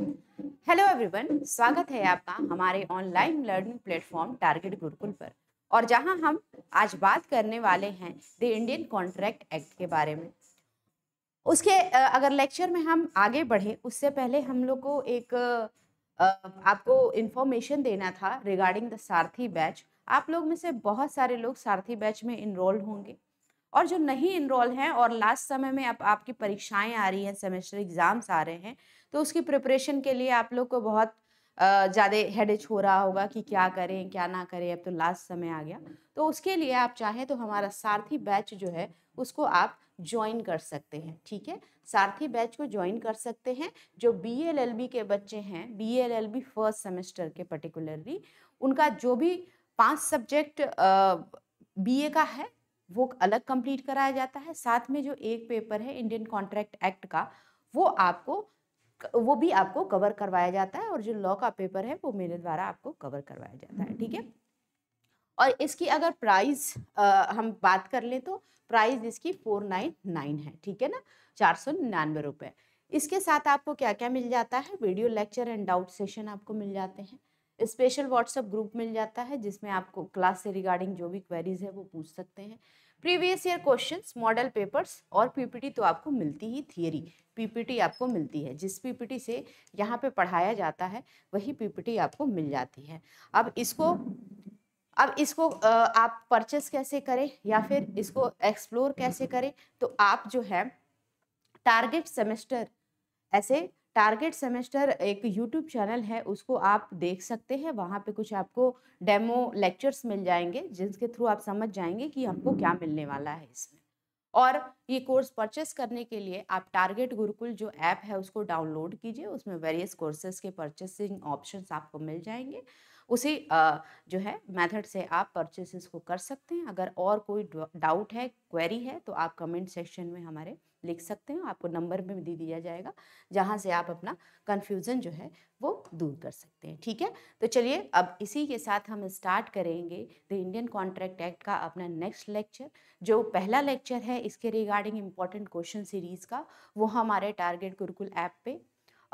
Hello everyone स्वागत है आपका हमारे online learning platform target Gurukul पर और जहां हम आज बात करने वाले हैं द इंडियन कॉन्ट्रैक्ट एक्ट के बारे में उसके अगर लेक्चर में हम आगे बढ़े उससे पहले हम लोग को एक आपको इन्फॉर्मेशन देना था रिगार्डिंग द सारथी बैच आप लोग में से बहुत सारे लोग सारथी बैच में इनरोल्ड होंगे और जो नहीं इनरोल हैं और लास्ट समय में अब आप, आपकी परीक्षाएं आ रही हैं सेमेस्टर एग्ज़ाम्स आ रहे हैं तो उसकी प्रिपरेशन के लिए आप लोग को बहुत ज़्यादा हेडेच हो रहा होगा कि क्या करें क्या ना करें अब तो लास्ट समय आ गया तो उसके लिए आप चाहें तो हमारा सारथी बैच जो है उसको आप ज्वाइन कर सकते हैं ठीक है सारथी बैच को ज्वाइन कर सकते हैं जो बी एल एल बी के बच्चे हैं B L L B first semester के पर्टिकुलरली उनका जो भी पाँच सब्जेक्ट बी ए का है वो अलग कंप्लीट कराया जाता है साथ में जो एक पेपर है इंडियन कॉन्ट्रैक्ट एक्ट का वो आपको वो भी आपको कवर करवाया जाता है और जो लॉ का पेपर है वो मेरे द्वारा आपको कवर करवाया जाता है ठीक है और इसकी अगर प्राइस हम बात कर लें तो प्राइस इसकी फोर नाइन नाइन है ठीक है ना चार सौ निन्यानवे रुपये इसके साथ आपको क्या क्या मिल जाता है video lecture and doubt session आपको मिल जाते हैं स्पेशल व्हाट्सएप ग्रुप मिल जाता है जिसमें आपको क्लास से रिगार्डिंग जो भी क्वेरीज है वो पूछ सकते हैं previous year questions model papers और पीपीटी तो आपको मिलती ही थियरी पीपीटी आपको मिलती है जिस पीपीटी से यहाँ पे पढ़ाया जाता है वही पीपीटी आपको मिल जाती है अब इसको अब इसको आप परचेस कैसे करें या फिर इसको एक्सप्लोर कैसे करें तो आप जो है टारगेट सेमेस्टर ऐसे टारगेट सेमेस्टर एक यूट्यूब चैनल है उसको आप देख सकते हैं वहाँ पे कुछ आपको डेमो लेक्चर्स मिल जाएंगे जिसके थ्रू आप समझ जाएंगे कि हमको क्या मिलने वाला है इसमें और ये कोर्स परचेस करने के लिए आप टारगेट गुरुकुल जो ऐप है उसको डाउनलोड कीजिए उसमें वेरियस कोर्सेज के परचेसिंग ऑप्शन आपको मिल जाएंगे उसी जो है मेथड से आप परचेसेस को कर सकते हैं अगर और कोई डाउट है क्वेरी है तो आप कमेंट सेक्शन में हमारे लिख सकते हैं आपको नंबर भी दे दिया जाएगा जहाँ से आप अपना कन्फ्यूज़न जो है वो दूर कर सकते हैं ठीक है तो चलिए अब इसी के साथ हम स्टार्ट करेंगे द इंडियन कॉन्ट्रैक्ट एक्ट का अपना नेक्स्ट लेक्चर जो पहला लेक्चर है इसके रिगार्डिंग इम्पॉर्टेंट क्वेश्चन सीरीज़ का वो हमारे टारगेट गुरुकुल ऐप पर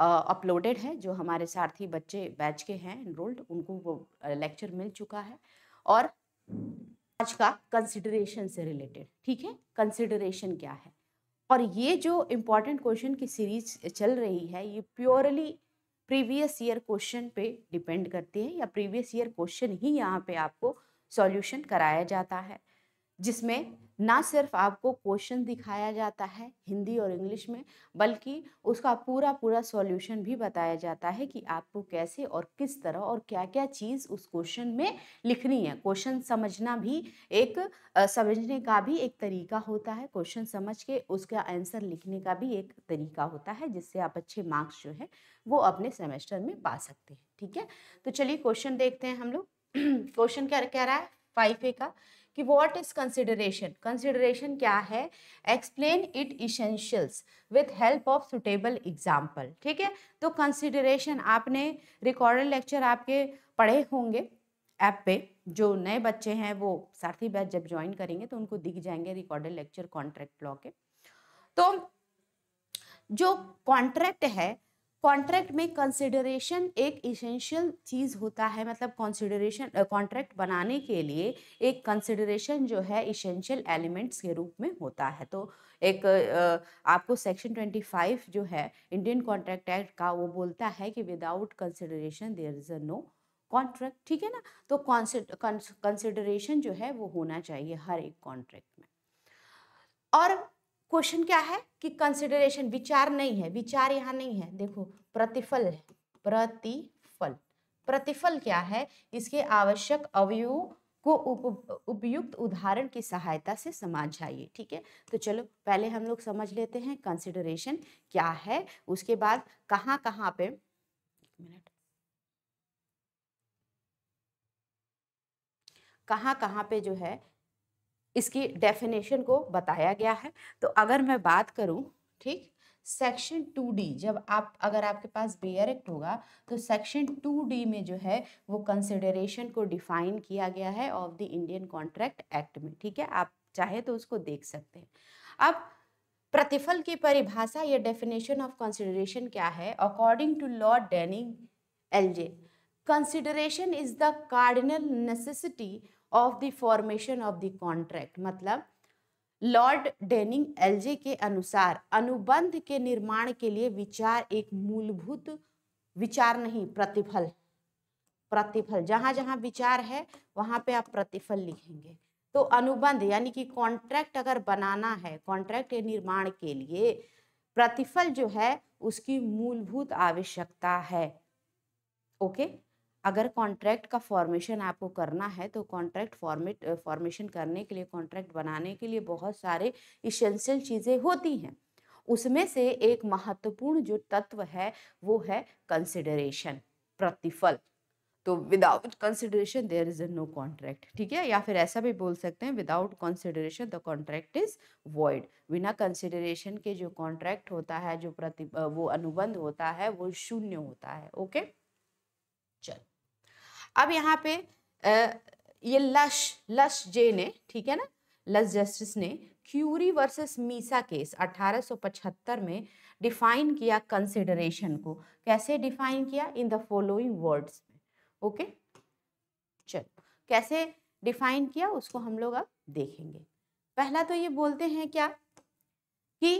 अपलोडेड है जो हमारे सारथी बच्चे बैच के हैं इनरोल्ड उनको वो लेक्चर मिल चुका है और आज का कंसिडरेशन से रिलेटेड ठीक है कंसिडरेशन क्या है और ये जो इम्पॉर्टेंट क्वेश्चन की सीरीज चल रही है ये प्योरली प्रीवियस ईयर क्वेश्चन पे डिपेंड करती है या प्रीवियस ईयर क्वेश्चन ही यहाँ पे आपको सॉल्यूशन कराया जाता है जिसमें ना सिर्फ आपको क्वेश्चन दिखाया जाता है हिंदी और इंग्लिश में बल्कि उसका पूरा पूरा सॉल्यूशन भी बताया जाता है कि आपको कैसे और किस तरह और क्या क्या चीज़ उस क्वेश्चन में लिखनी है क्वेश्चन समझना भी एक समझने का भी एक तरीका होता है क्वेश्चन समझ के उसका आंसर लिखने का भी एक तरीका होता है जिससे आप अच्छे मार्क्स जो है वो अपने सेमेस्टर में पा सकते हैं ठीक है तो चलिए क्वेश्चन देखते हैं हम लोग क्वेश्चन क्या कह रहा है फाइव ए का कि वॉट इज कंसिडरेशन कंसिडरेशन क्या है explain it essentials with help of suitable example ठीक है तो कंसिडरेशन आपने रिकॉर्डेड लेक्चर आपके पढ़े होंगे ऐप पे जो नए बच्चे हैं वो सारथी बैच जब ज्वाइन करेंगे तो उनको दिख जाएंगे रिकॉर्डेड लेक्चर कॉन्ट्रैक्ट लॉ के तो जो कॉन्ट्रैक्ट है कॉन्ट्रैक्ट में कंसिडरेशन एक इसेंशियल चीज़ होता है मतलब कॉन्सिडरेशन कॉन्ट्रैक्ट बनाने के लिए एक कंसिडरेशन जो है इसेंशियल एलिमेंट्स के रूप में होता है तो एक आपको सेक्शन 25 जो है इंडियन कॉन्ट्रैक्ट एक्ट का वो बोलता है कि without consideration there is a no contract ठीक है ना तो कंसिडरेशन जो है वो होना चाहिए हर एक कॉन्ट्रैक्ट में और क्वेश्चन क्या है कि कंसिडरेशन विचार नहीं है विचार यहाँ नहीं है देखो प्रतिफल है प्रतिफल प्रतिफल क्या है इसके आवश्यक अवयु को उप, उपयुक्त उदाहरण की सहायता से समझ जाइए ठीक है तो चलो पहले हम लोग समझ लेते हैं कंसिडरेशन क्या है उसके बाद कहाँ कहाँ पे मिनट कहाँ कहाँ पे जो है इसकी डेफिनेशन को बताया गया है तो अगर मैं बात करूँ ठीक सेक्शन टू डी जब आप अगर आपके पास एक्ट होगा तो सेक्शन टू डी में जो है वो कंसिडरेशन को डिफाइन किया गया है of the Indian contract act में ठीक है आप चाहे तो उसको देख सकते हैं अब प्रतिफल की परिभाषा या डेफिनेशन ऑफ कंसिडरेशन क्या है according to Lord Denning L J consideration is the cardinal necessity of the formation of the contract मतलब लॉर्ड डेनिंग एलजे के अनुसार अनुबंध के निर्माण के लिए विचार एक मूलभूत विचार नहीं प्रतिफल प्रतिफल जहां जहां विचार है वहां पे आप प्रतिफल लिखेंगे तो अनुबंध यानी कि कॉन्ट्रैक्ट अगर बनाना है कॉन्ट्रैक्ट के निर्माण के लिए प्रतिफल जो है उसकी मूलभूत आवश्यकता है ओके okay? अगर कॉन्ट्रैक्ट का फॉर्मेशन आपको करना है तो कॉन्ट्रैक्ट फॉर्मेट फॉर्मेशन करने के लिए कॉन्ट्रैक्ट बनाने के लिए बहुत सारे इशेंशियल चीज़ें होती हैं उसमें से एक महत्वपूर्ण जो तत्व है वो है कंसिडरेशन प्रतिफल तो without consideration there is no contract ठीक है या फिर ऐसा भी बोल सकते हैं without consideration the contract is void बिना कंसिडरेशन के जो कॉन्ट्रैक्ट होता है जो प्रति वो अनुबंध होता है वो शून्य होता है ओके okay? अब यहाँ पे आ, ये लश लश जे ने ठीक है ना लश जस्टिस ने क्यूरी वर्सेस मीसा केस 1875 में डिफाइन किया कंसिडरेशन को कैसे डिफाइन किया इन द फॉलोइंग वर्ड्स में ओके चलो कैसे डिफाइन किया उसको हम लोग अब देखेंगे पहला तो ये बोलते हैं क्या कि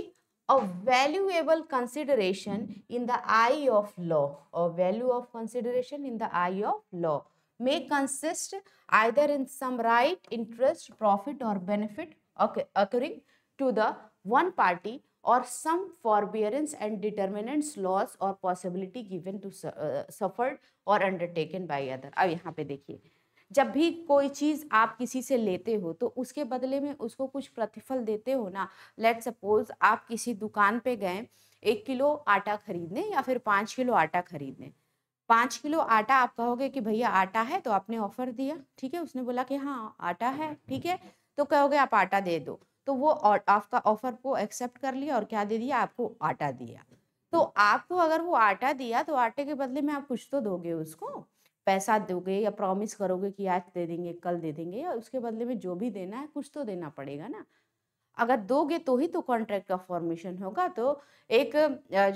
a valuable consideration in the eye of law or value of consideration in the eye of law may consist either in some right interest profit or benefit occurring to the one party or some forbearance and determinants loss or possibility given to uh, suffered or undertaken by other अब यहाँ पे जब भी कोई चीज़ आप किसी से लेते हो तो उसके बदले में उसको कुछ प्रतिफल देते हो ना लेट सपोज आप किसी दुकान पे गए एक किलो आटा खरीदने या फिर पाँच किलो आटा खरीदने पाँच किलो आटा आप कहोगे कि भैया आटा है तो आपने ऑफर दिया ठीक है उसने बोला कि हाँ आटा है ठीक है तो कहोगे आप आटा दे दो तो वो आपका ऑफर को एक्सेप्ट कर लिया और क्या दे दिया आपको आटा दिया तो आपको अगर वो आटा दिया तो आटे के बदले में आप कुछ तो दोगे उसको पैसा दोगे या प्रॉमिस करोगे कि आज दे देंगे कल दे देंगे या उसके बदले में जो भी देना है कुछ तो देना पड़ेगा ना अगर दोगे तो ही तो कॉन्ट्रैक्ट का फॉर्मेशन होगा तो एक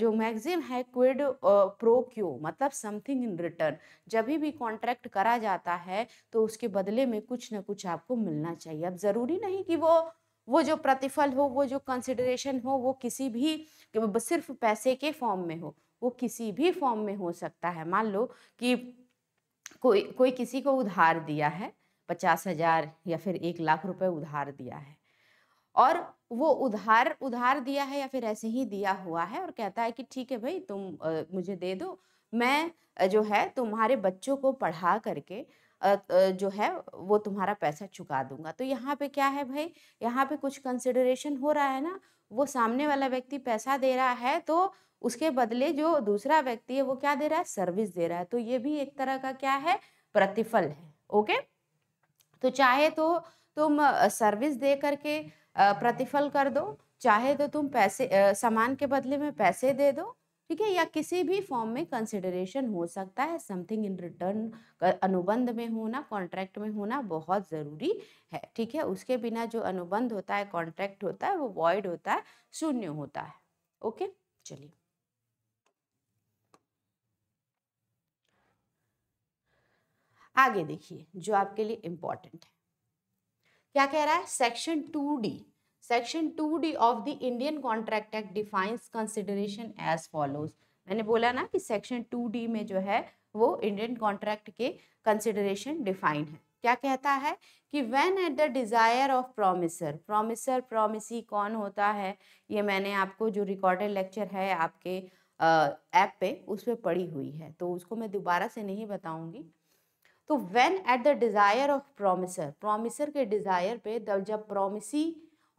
जो मैगजीम है क्विड प्रो क्यू मतलब समथिंग इन रिटर्न जब भी कॉन्ट्रैक्ट करा जाता है तो उसके बदले में कुछ ना कुछ आपको मिलना चाहिए अब ज़रूरी नहीं कि वो वो जो प्रतिफल हो वो जो कंसिडरेशन हो वो किसी भी सिर्फ पैसे के फॉर्म में हो वो किसी भी फॉर्म में हो सकता है मान लो कि कोई कोई किसी को उधार दिया है पचास हजार या फिर एक लाख रुपए उधार दिया है और वो उधार उधार दिया है या फिर ऐसे ही दिया हुआ है और कहता है कि ठीक है भाई तुम आ, मुझे दे दो मैं जो है तुम्हारे बच्चों को पढ़ा करके जो है वो तुम्हारा पैसा चुका दूंगा तो यहाँ पे क्या है भाई यहाँ पे कुछ कंसिडरेशन हो रहा है ना वो सामने वाला व्यक्ति पैसा दे रहा है तो उसके बदले जो दूसरा व्यक्ति है वो क्या दे रहा है सर्विस दे रहा है तो ये भी एक तरह का क्या है प्रतिफल है ओके तो चाहे तो तुम सर्विस दे करके प्रतिफल कर दो चाहे तो तुम पैसे सामान के बदले में पैसे दे दो ठीक है या किसी भी फॉर्म में कंसिडरेशन हो सकता है समथिंग इन रिटर्न अनुबंध में होना कॉन्ट्रैक्ट में होना बहुत ज़रूरी है ठीक है उसके बिना जो अनुबंध होता है कॉन्ट्रैक्ट होता है वो वॉइड होता है शून्य होता है ओके चलिए आगे देखिए जो आपके लिए इम्पोर्टेंट है क्या कह रहा है section two D section two D of the Indian contract act defines consideration as follows मैंने बोला ना कि सेक्शन टू डी में जो है वो इंडियन कॉन्ट्रैक्ट के कंसिडरेशन डिफाइन है क्या कहता है कि when at the desire of promisor promisor promisee कौन होता है ये मैंने आपको जो रिकॉर्डेड लेक्चर है आपके ऐप पे उस पर पढ़ी हुई है तो उसको मैं दोबारा से नहीं बताऊंगी तो when at the desire of promisor promisor के डिज़ायर पे जब प्रोमिसी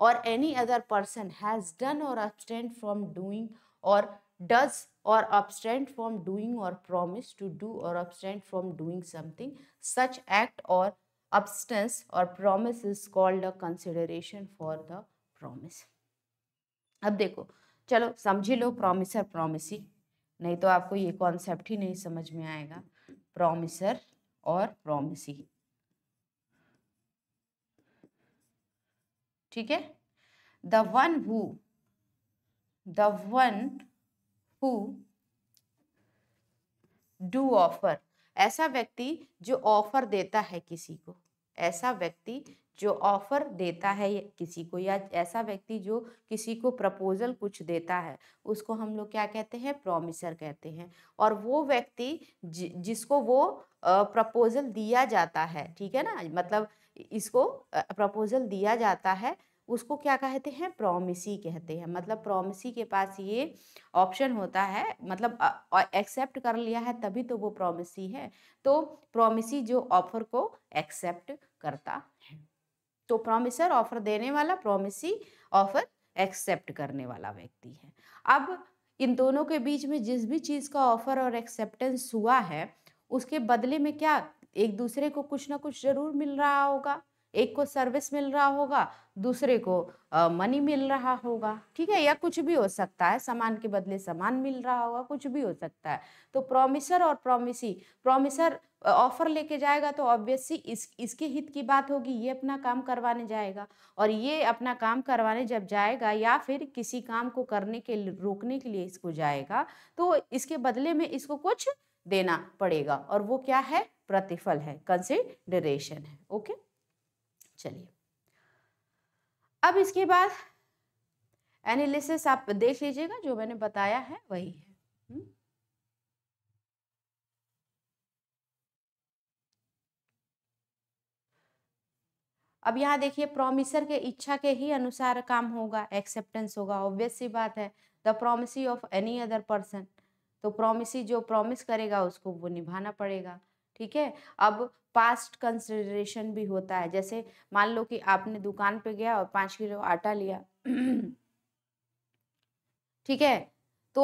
और any other person has done or abstained from doing or does or abstained from doing or promise to do or abstained from doing something such act or abstinence or promise is called a consideration for the promise अब देखो चलो समझी लो promisor promisee नहीं तो आपको ये concept ही नहीं समझ में आएगा प्रोमिसर और प्रोमिसिंग ठीक है the one who the one who do offer ऐसा व्यक्ति जो ऑफर देता है किसी को ऐसा व्यक्ति जो ऑफर देता है किसी को या ऐसा व्यक्ति जो किसी को प्रपोजल कुछ देता है उसको हम लोग क्या कहते हैं प्रोमिसर कहते हैं और वो व्यक्ति जि, जिसको वो प्रपोजल दिया जाता है ठीक है ना मतलब इसको प्रपोजल दिया जाता है उसको क्या कहते हैं प्रोमिसी कहते हैं मतलब प्रोमिसी के पास ये ऑप्शन होता है मतलब एक्सेप्ट कर लिया है तभी तो वो प्रोमिसी है तो प्रोमिसी जो ऑफर को एक्सेप्ट करता है तो प्रोमिसर ऑफर देने वाला प्रोमिसी ऑफर एक्सेप्ट करने वाला व्यक्ति है अब इन दोनों के बीच में जिस भी चीज़ का ऑफर और एक्सेप्टेंस हुआ है उसके बदले में क्या एक दूसरे को कुछ ना कुछ जरूर मिल रहा होगा एक को सर्विस मिल रहा होगा दूसरे को मनी मिल रहा होगा ठीक है या कुछ भी हो सकता है सामान के बदले सामान मिल रहा होगा कुछ भी हो सकता है तो प्रोमिसर और प्रोमिसी प्रोमिसर ऑफर लेके जाएगा तो ऑब्वियसली इस इसके हित की बात होगी ये अपना काम करवाने जाएगा और ये अपना काम करवाने जब जाएगा या फिर किसी काम को करने के रोकने के लिए इसको जाएगा तो इसके बदले में इसको कुछ देना पड़ेगा और वो क्या है प्रतिफल है कंसिडरेशन है ओके चलिए अब इसके बाद एनालिसिस आप देख लीजिएगा जो मैंने बताया है वही है हम्म। अब यहाँ देखिए प्रोमिसर के इच्छा के ही अनुसार काम होगा एक्सेप्टेंस होगा ऑब्वियस सी बात है the promisee of any other person तो प्रोमिसी जो प्रोमिस करेगा उसको वो निभाना पड़ेगा ठीक है अब पास्ट कंसिडरेशन भी होता है जैसे मान लो कि आपने दुकान पे गया और पाँच किलो आटा लिया ठीक है तो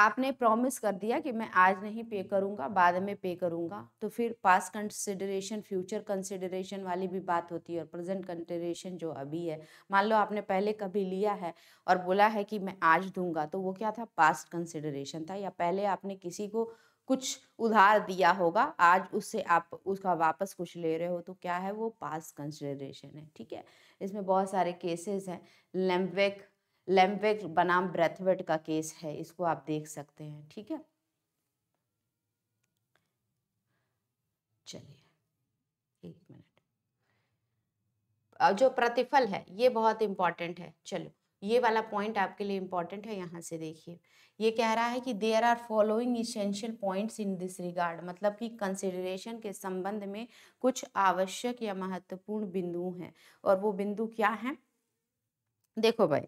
आपने प्रॉमिस कर दिया कि मैं आज नहीं पे करूंगा बाद में पे करूंगा तो फिर पास्ट कंसिडरेशन फ्यूचर कंसिडरेशन वाली भी बात होती है और प्रेजेंट कंसिडरेशन जो अभी है मान लो आपने पहले कभी लिया है और बोला है कि मैं आज दूंगा तो वो क्या था पास्ट कंसिडरेशन था या पहले आपने किसी को कुछ उधार दिया होगा आज उससे आप उसका वापस कुछ ले रहे हो तो क्या है वो पास कंसिडरेशन है ठीक है इसमें बहुत सारे केसेस हैं लैम्बेक लैम्बेक बनाम ब्रेथवेट का केस है इसको आप देख सकते हैं ठीक है चलिए एक मिनट जो प्रतिफल है ये बहुत इंपॉर्टेंट है चलो ये वाला पॉइंट आपके लिए इम्पॉर्टेंट है यहाँ से देखिए ये कह रहा है कि there are following essential points in this regard मतलब कि कंसिडरेशन के संबंध में कुछ आवश्यक या महत्वपूर्ण बिंदु हैं और वो बिंदु क्या हैं देखो भाई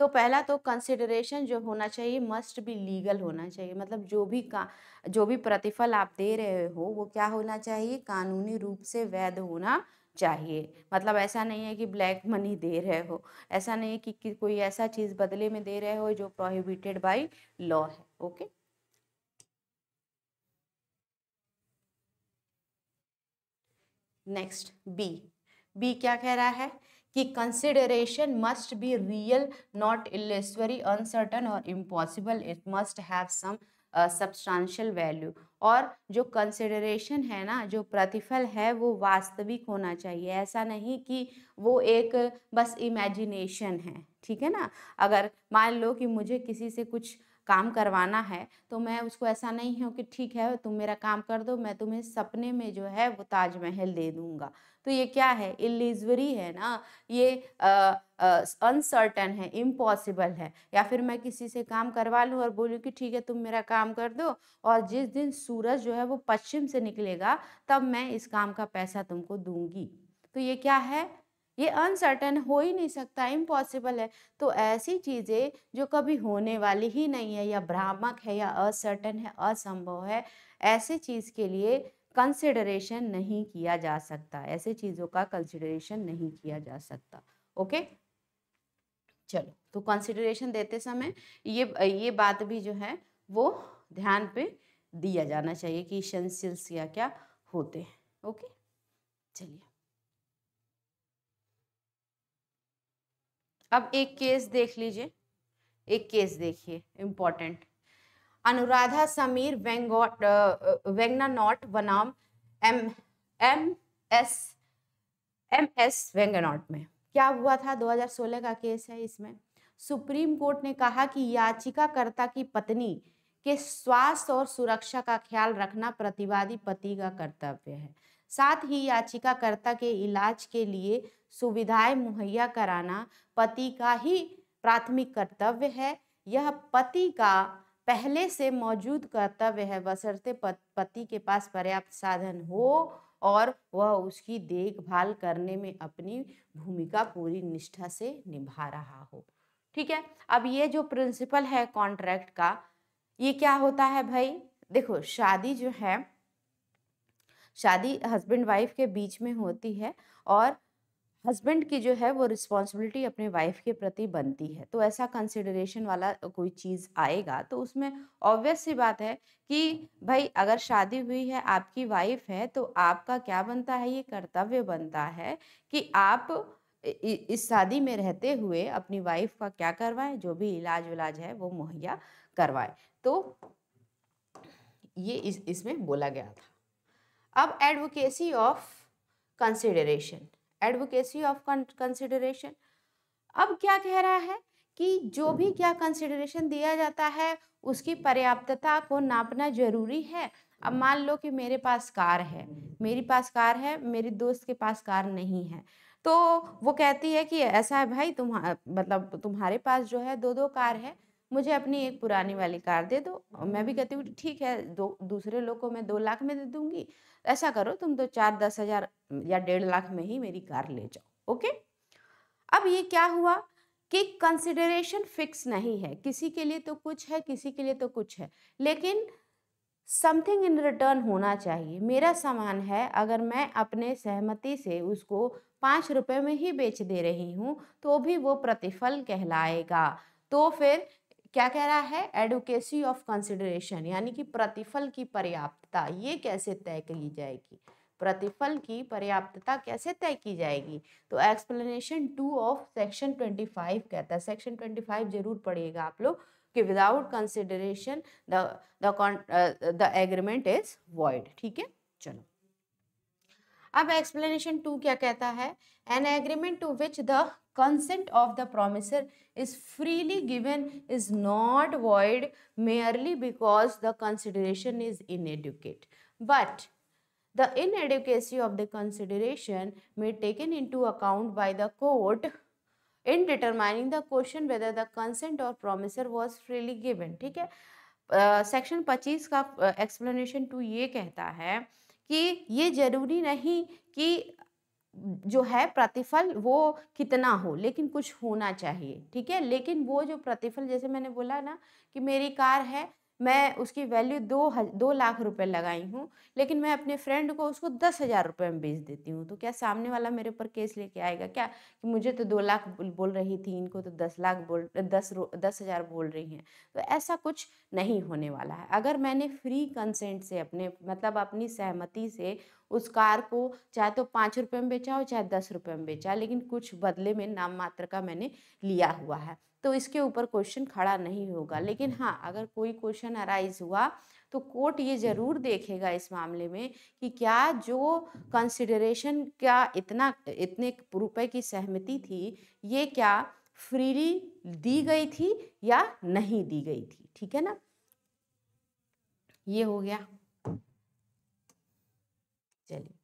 तो पहला तो कंसिडरेशन जो होना चाहिए मस्ट भी लीगल होना चाहिए मतलब जो भी का जो भी प्रतिफल आप दे रहे हो वो क्या होना चाहिए कानूनी रूप से वैध होना चाहिए मतलब ऐसा नहीं है कि ब्लैक मनी दे रहे हो ऐसा नहीं है कि, कि कोई ऐसा चीज़ बदले में दे रहे हो जो प्रोहिबिटेड बाई लॉ है ओके नेक्स्ट बी बी क्या कह रहा है कि consideration must be real not illusory uncertain or impossible it must have some substantial value और जो कंसिडरेशन है ना जो प्रतिफल है वो वास्तविक होना चाहिए ऐसा नहीं कि वो एक बस इमेजिनेशन है ठीक है ना अगर मान लो कि मुझे किसी से कुछ काम करवाना है तो मैं उसको ऐसा नहीं हूँ कि ठीक है तुम मेरा काम कर दो मैं तुम्हें सपने में जो है वो ताजमहल दे दूँगा तो ये क्या है इलिजरी है ना ये अनसर्टन है इम्पॉसिबल है या फिर मैं किसी से काम करवा लूँ और बोलूँ कि ठीक है तुम मेरा काम कर दो और जिस दिन सूरज जो है वो पश्चिम से निकलेगा तब मैं इस काम का पैसा तुमको दूंगी तो ये क्या है ये अनसर्टन हो ही नहीं सकता इम्पॉसिबल है तो ऐसी चीज़ें जो कभी होने वाली ही नहीं है या भ्रामक है या असर्टन है असंभव है ऐसे चीज़ के लिए कंसिडरेशन नहीं किया जा सकता ऐसे चीज़ों का कंसिडरेशन नहीं किया जा सकता ओके चलो तो कंसिडरेशन देते समय ये ये बात भी जो है वो ध्यान पे दिया जाना चाहिए कि क्या होते हैं ओके चलिए अब एक केस देख लीजिए एक केस देखिए इम्पोर्टेंट अनुराधा समीर वेंगोट वेंगना नॉट बनाम M M S M S Vengnot में क्या हुआ था 2016 का केस है इसमें सुप्रीम कोर्ट ने कहा कि याचिकाकर्ता की पत्नी के स्वास्थ्य और सुरक्षा का ख्याल रखना प्रतिवादी पति का कर्तव्य है साथ ही याचिकाकर्ता के इलाज के लिए सुविधाएं मुहैया कराना पति का ही प्राथमिक कर्तव्य है यह पति का पहले से मौजूद कर्तव्य है बसरते पति के पास पर्याप्त साधन हो और वह उसकी देखभाल करने में अपनी भूमिका पूरी निष्ठा से निभा रहा हो ठीक है अब ये जो प्रिंसिपल है कॉन्ट्रैक्ट का ये क्या होता है भाई देखो शादी जो है शादी हस्बैंड वाइफ के बीच में होती है और हस्बैंड की जो है वो रिस्पॉन्सिबिलिटी अपने वाइफ के प्रति बनती है तो ऐसा कंसिडरेशन वाला कोई चीज़ आएगा तो उसमें ऑब्वियस सी बात है कि भाई अगर शादी हुई है आपकी वाइफ है तो आपका क्या बनता है ये कर्तव्य बनता है कि आप इस शादी में रहते हुए अपनी वाइफ का क्या करवाएं जो भी इलाज विलाज है वो मुहैया करवाएं तो ये इस इसमें बोला गया था अब adequacy of consideration adequacy of consideration अब क्या कह रहा है कि जो भी क्या कंसिडरेशन दिया जाता है उसकी पर्याप्तता को नापना जरूरी है अब मान लो कि मेरे पास कार है मेरी पास कार है मेरे दोस्त के पास कार नहीं है तो वो कहती है कि ऐसा है भाई तुम्हारा मतलब तुम्हारे पास जो है दो दो कार है मुझे अपनी एक पुरानी वाली कार दे दो और मैं भी कहती हूँ ठीक है दो दूसरे लोग को मैं दो लाख में दे दूंगी ऐसा करो तुम तो चार दस हजार या डेढ़ लाख में ही मेरी कार ले जाओ ओके अब ये क्या हुआ कि कंसिडरेशन फिक्स नहीं है किसी के लिए तो कुछ है किसी के लिए तो कुछ है लेकिन समथिंग इन रिटर्न होना चाहिए मेरा सामान है अगर मैं अपने सहमति से उसको पाँच रुपये में ही बेच दे रही हूँ तो भी वो प्रतिफल कहलाएगा तो फिर क्या कह रहा है एडुकेसी ऑफ कंसिडरेशन यानी कि प्रतिफल की पर्याप्तता ये कैसे तय की जाएगी प्रतिफल की पर्याप्तता कैसे तय की जाएगी तो explanation two of section twenty five कहता है सेक्शन ट्वेंटी फाइव जरूर पढ़िएगा आप लोग कि without consideration the agreement is void ठीक है चलो अब एक्सप्लेनेशन टू क्या कहता है an agreement to which the consent of the promisor is freely given is not void merely because the consideration is inadequate but the inadequacy of the consideration may taken into account by the court in determining the question whether the consent or promisor was freely given ठीक है section uh, 25 का explanation uh, to ये कहता है कि ये ज़रूरी नहीं कि जो है प्रतिफल वो कितना हो लेकिन कुछ होना चाहिए ठीक है लेकिन वो जो प्रतिफल जैसे मैंने बोला ना कि मेरी कार है मैं उसकी वैल्यू दो हज, दो लाख रुपए लगाई हूँ लेकिन मैं अपने फ्रेंड को उसको दस हज़ार रुपये में बेच देती हूँ तो क्या सामने वाला मेरे ऊपर केस लेके आएगा क्या कि मुझे तो दो लाख बोल रही थी इनको तो दस लाख बोल दस दस हज़ार बोल रही हैं तो ऐसा कुछ नहीं होने वाला है अगर मैंने फ्री कंसेंट से अपने मतलब अपनी सहमति से उस कार को चाहे तो पाँच रुपये में बेचा हो चाहे दस रुपये में बेचा लेकिन कुछ बदले में नाम मात्र का मैंने लिया हुआ है तो इसके ऊपर क्वेश्चन खड़ा नहीं होगा लेकिन हम्म। हाँ अगर कोई क्वेश्चन अराइज हुआ तो कोर्ट ये हम्म। ज़रूर देखेगा इस मामले में कि क्या जो कंसिडरेशन क्या इतना इतने रुपए की सहमति थी ये क्या फ्रीली दी हम्म। गई थी या नहीं दी गई थी ठीक है ना ये हो गया चलिए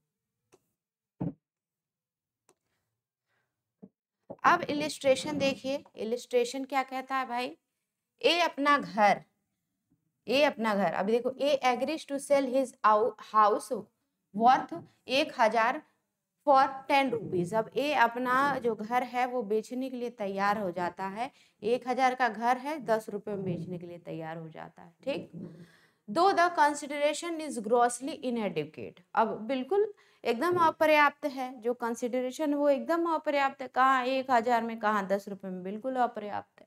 अब इलिस्ट्रेशन देखिए इलिस्ट्रेशन क्या कहता है भाई ए अपना घर ए अपना घर अभी देखो A agrees to sell his house worth एक हजार फॉर टेन रुपीज़ अब ए अपना जो घर है वो बेचने के लिए तैयार हो जाता है एक हज़ार का घर है दस रुपये में बेचने के लिए तैयार हो जाता है ठीक though the consideration is grossly inadequate अब बिल्कुल एकदम हम्म। अपर्याप्त है जो कंसिडरेशन वो एकदम अपर्याप्त है कहाँ एक हजार में कहाँ दस रुपए में बिल्कुल अपर्याप्त है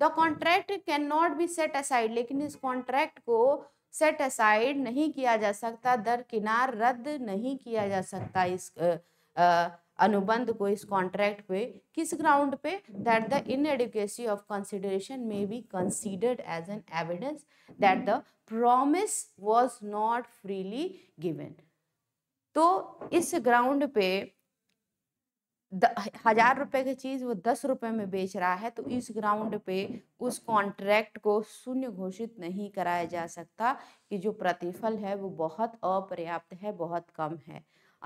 the contract can not be set aside लेकिन इस कॉन्ट्रैक्ट को सेट असाइड नहीं किया जा सकता दरकिनार रद्द नहीं किया जा सकता इस आ, आ, अनुबंध को इस कॉन्ट्रैक्ट पे किस ग्राउंड पे that the inadequacy of consideration may be considered as an evidence that the promise was not freely given तो इस ग्राउंड पे हजार रुपए की चीज वो दस रुपए में बेच रहा है तो इस ग्राउंड पे उस कॉन्ट्रैक्ट को शून्य घोषित नहीं कराया जा सकता कि जो प्रतिफल है वो बहुत अपर्याप्त है बहुत कम है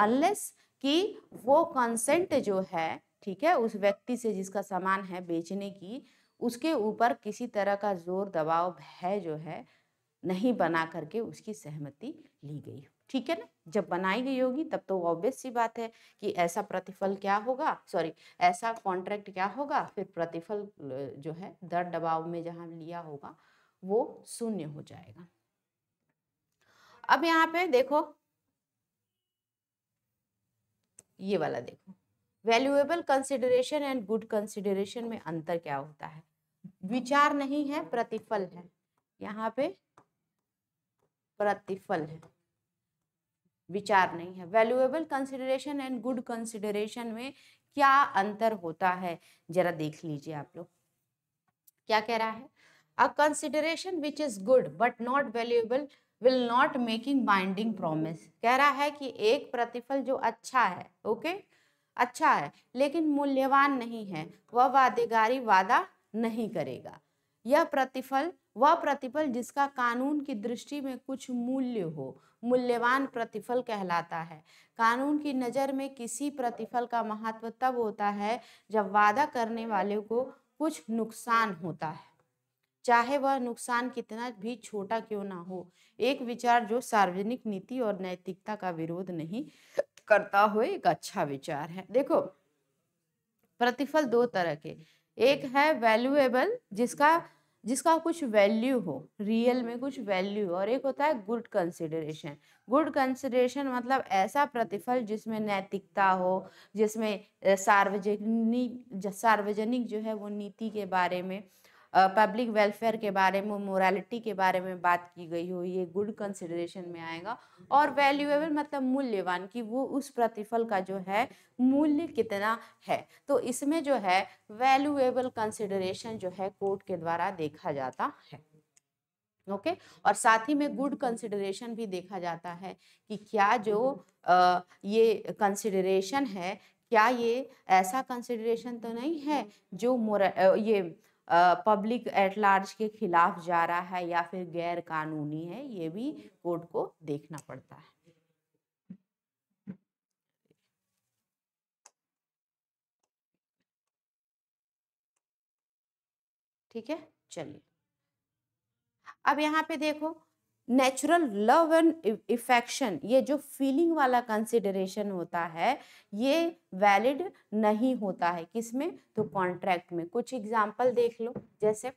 अनलेस कि वो कंसेंट जो है ठीक है उस व्यक्ति से जिसका सामान है बेचने की उसके ऊपर किसी तरह का जोर दबाव भय जो है नहीं बना करके उसकी सहमति ली गई ठीक है ना जब बनाई गई होगी तब तो ऑब्वियस सी बात है कि ऐसा प्रतिफल क्या होगा सॉरी ऐसा कॉन्ट्रैक्ट क्या होगा फिर प्रतिफल जो है दर दबाव में जहाँ लिया होगा वो शून्य हो जाएगा अब यहाँ पे देखो ये वाला देखो valuable consideration and good consideration में अंतर क्या होता है विचार नहीं है प्रतिफल है यहाँ पे प्रतिफल है विचार नहीं है valuable consideration and good consideration में क्या अंतर होता है जरा देख लीजिए आप लोग क्या कह रहा है a consideration which is good but not valuable will not making binding promise कह रहा है कि एक प्रतिफल जो अच्छा है ओके okay? अच्छा है लेकिन मूल्यवान नहीं है वह वादेगारी वादा नहीं करेगा यह प्रतिफल वह प्रतिफल जिसका कानून की दृष्टि में कुछ मूल्य हो मूल्यवान प्रतिफल कहलाता है कानून की नज़र में किसी प्रतिफल का महत्व तब होता है जब वादा करने वाले को कुछ नुकसान होता है चाहे वह नुकसान कितना भी छोटा क्यों ना हो एक विचार जो सार्वजनिक नीति और नैतिकता का विरोध नहीं करता हो एक अच्छा विचार है देखो प्रतिफल दो तरह के एक है वैल्यूएबल जिसका जिसका कुछ वैल्यू हो रियल में कुछ वैल्यू और एक होता है गुड कंसिडरेशन गुड कंसिडरेशन मतलब ऐसा प्रतिफल जिसमें नैतिकता हो जिसमें सार्वजनिक सार्वजनिक जो है वो नीति के बारे में पब्लिक वेलफेयर के बारे में मोरालिटी के बारे में बात की गई हो ये गुड कंसिडरेशन में आएगा और वैल्यूएबल मतलब मूल्यवान कि वो उस प्रतिफल का जो है मूल्य कितना है तो इसमें जो है वैल्यूएबल कंसिडरेशन जो है कोर्ट के द्वारा देखा जाता है ओके okay? और साथ ही में गुड कंसिडरेशन भी देखा जाता है कि क्या जो आ, ये कंसिडरेशन है क्या ये ऐसा कंसिडरेशन तो नहीं है जो मोरा ये पब्लिक एट लार्ज के खिलाफ जा रहा है या फिर गैर कानूनी है ये भी कोर्ट को देखना पड़ता है ठीक है चलिए अब यहाँ पे देखो नेचुरल लव एंड इफेक्शन ये जो फीलिंग वाला कंसिडरेशन होता है ये वैलिड नहीं होता है किसमें तो कॉन्ट्रैक्ट में कुछ एग्जाम्पल देख लो जैसे